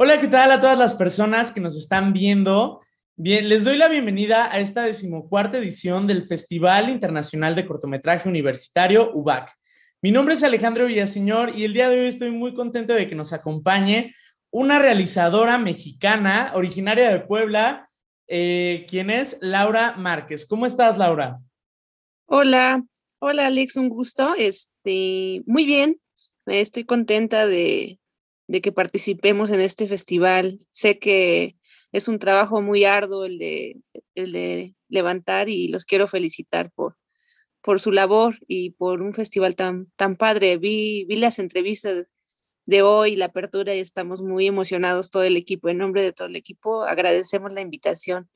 Hola, ¿qué tal a todas las personas que nos están viendo? Bien, les doy la bienvenida a esta decimocuarta edición del Festival Internacional de Cortometraje Universitario, UBAC. Mi nombre es Alejandro Villaseñor y el día de hoy estoy muy contento de que nos acompañe una realizadora mexicana originaria de Puebla, eh, quien es Laura Márquez. ¿Cómo estás, Laura? Hola, hola Alex, un gusto. Este, muy bien, estoy contenta de, de que participemos en este festival. Sé que es un trabajo muy arduo el de, levantar y los quiero felicitar por, por su labor y por un festival tan, tan padre. Vi, vi las entrevistas de hoy, la apertura y estamos muy emocionados todo el equipo. En nombre de todo el equipo, agradecemos la invitación.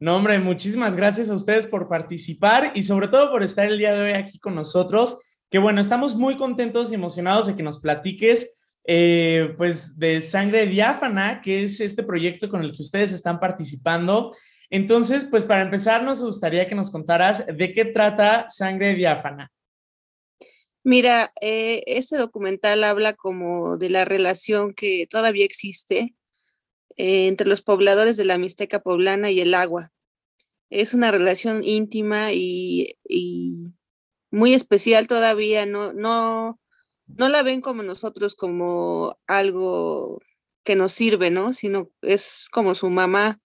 No, hombre, muchísimas gracias a ustedes por participar y sobre todo por estar el día de hoy aquí con nosotros. Que bueno, estamos muy contentos y emocionados de que nos platiques eh, pues de Sangre Diáfana, que es este proyecto con el que ustedes están participando. Entonces, pues para empezar, nos gustaría que nos contaras de qué trata Sangre Diáfana. Mira, eh, este documental habla como de la relación que todavía existe eh, entre los pobladores de la Mixteca poblana y el agua. Es una relación íntima y, y muy especial todavía, no, no, no la ven como nosotros, como algo que nos sirve, ¿no? Sino es como su mamá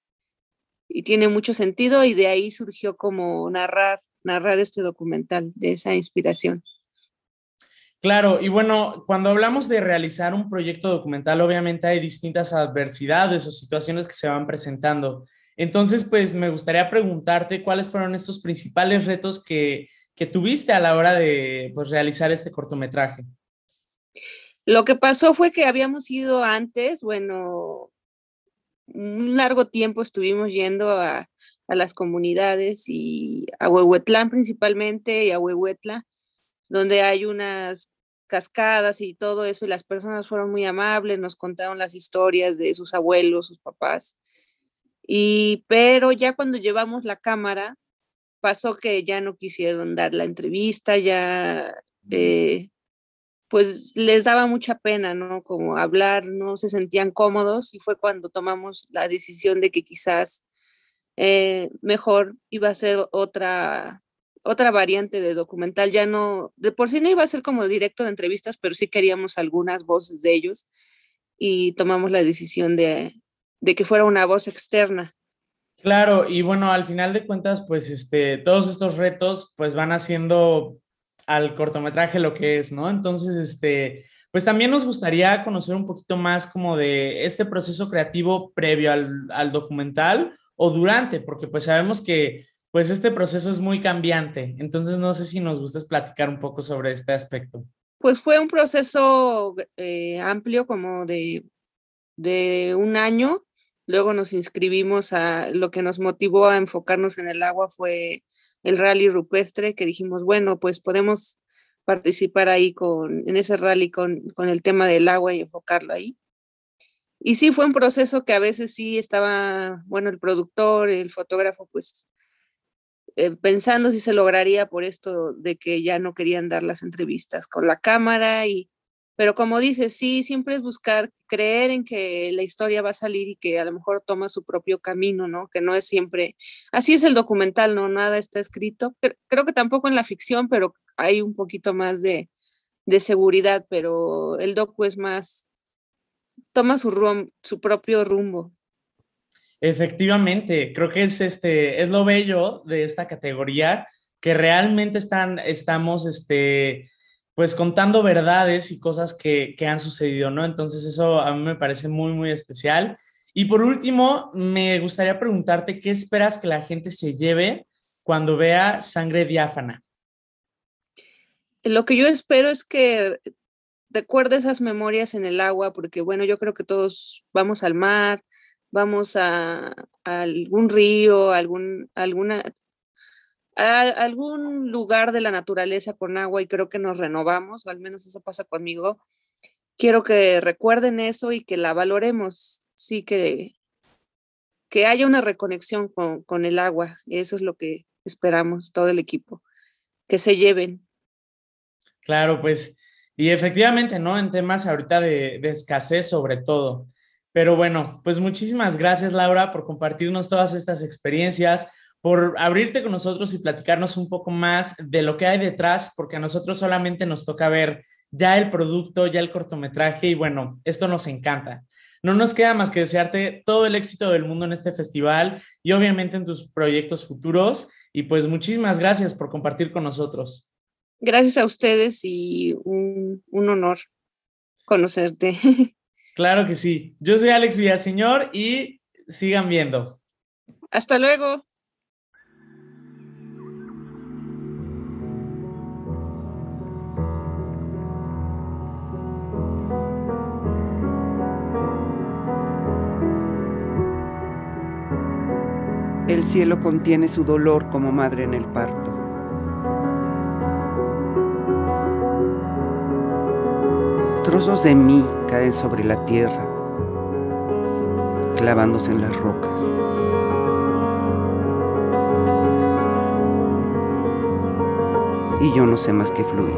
y tiene mucho sentido y de ahí surgió como narrar, narrar este documental, de esa inspiración. Claro, y bueno, cuando hablamos de realizar un proyecto documental, obviamente hay distintas adversidades o situaciones que se van presentando. Entonces, pues me gustaría preguntarte cuáles fueron estos principales retos que, tuviste a la hora de pues, realizar este cortometraje. Lo que pasó fue que habíamos ido antes, bueno, un largo tiempo estuvimos yendo a, las comunidades y a Huehuetlán principalmente y a Huehuetla, donde hay unas cascadas y todo eso, y las personas fueron muy amables, nos contaron las historias de sus abuelos, sus papás. Y pero ya cuando llevamos la cámara, pasó que ya no quisieron dar la entrevista, ya pues les daba mucha pena, ¿no? Como hablar, no se sentían cómodos y fue cuando tomamos la decisión de que quizás eh, mejor iba a ser otra, otra variante de documental, ya no, de por sí no iba a ser como directo de entrevistas, pero sí queríamos algunas voces de ellos y tomamos la decisión de, de que fuera una voz externa. Claro, y bueno, al final de cuentas, pues este, todos estos retos pues van haciendo al cortometraje lo que es, ¿no? Entonces, este, pues también nos gustaría conocer un poquito más como de este proceso creativo previo al, documental o durante, porque pues sabemos que pues este proceso es muy cambiante. Entonces, no sé si nos gustas platicar un poco sobre este aspecto. Pues fue un proceso eh, amplio, como de, de un año. Luego nos inscribimos a lo que nos motivó a enfocarnos en el agua fue el rally rupestre, que dijimos, bueno, pues podemos participar ahí con, en ese rally con, con el tema del agua y enfocarlo ahí. Y sí, fue un proceso que a veces sí estaba, bueno, el productor, el fotógrafo, pues eh, pensando si se lograría por esto de que ya no querían dar las entrevistas con la cámara y pero como dices, sí, siempre es buscar, creer en que la historia va a salir y que a lo mejor toma su propio camino, ¿no? Que no es siempre, así es el documental, ¿no? Nada está escrito. Creo que tampoco en la ficción, pero hay un poquito más de, seguridad, pero el docu es más, toma su, su propio rumbo. Efectivamente, creo que es, este, es lo bello de esta categoría, que realmente están, estamos este, pues contando verdades y cosas que, han sucedido, ¿no? Entonces eso a mí me parece muy, muy especial. Y por último, me gustaría preguntarte qué esperas que la gente se lleve cuando vea sangre diáfana. Lo que yo espero es que recuerde esas memorias en el agua, porque bueno, yo creo que todos vamos al mar, vamos a, algún río, algún, alguna a algún lugar de la naturaleza con agua y creo que nos renovamos, o al menos eso pasa conmigo. Quiero que recuerden eso y que la valoremos, sí, que, que haya una reconexión con, el agua. Eso es lo que esperamos, todo el equipo, que se lleven. Claro, pues, y efectivamente, ¿no? En temas ahorita de, de escasez sobre todo. Pero bueno, pues muchísimas gracias Laura por compartirnos todas estas experiencias, por abrirte con nosotros y platicarnos un poco más de lo que hay detrás, porque a nosotros solamente nos toca ver ya el producto, ya el cortometraje y bueno, esto nos encanta. No nos queda más que desearte todo el éxito del mundo en este festival y obviamente en tus proyectos futuros. Y pues muchísimas gracias por compartir con nosotros. Gracias a ustedes y un, honor conocerte. Claro que sí. Yo soy Alex Villaseñor y sigan viendo. Hasta luego. el cielo contiene su dolor como madre en el parto. Trozos de mí caen sobre la tierra, clavándose en las rocas. Y yo no sé más que fluir.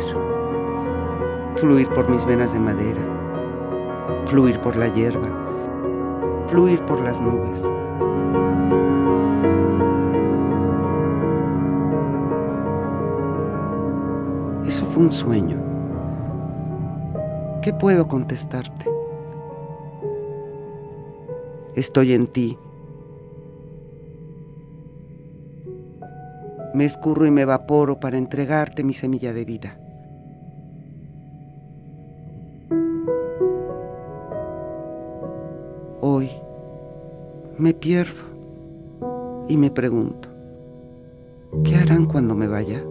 Fluir por mis venas de madera, fluir por la hierba, fluir por las nubes. un sueño. ¿Qué puedo contestarte? Estoy en ti. Me escurro y me evaporo para entregarte mi semilla de vida. Hoy me pierdo y me pregunto, ¿qué harán cuando me vaya?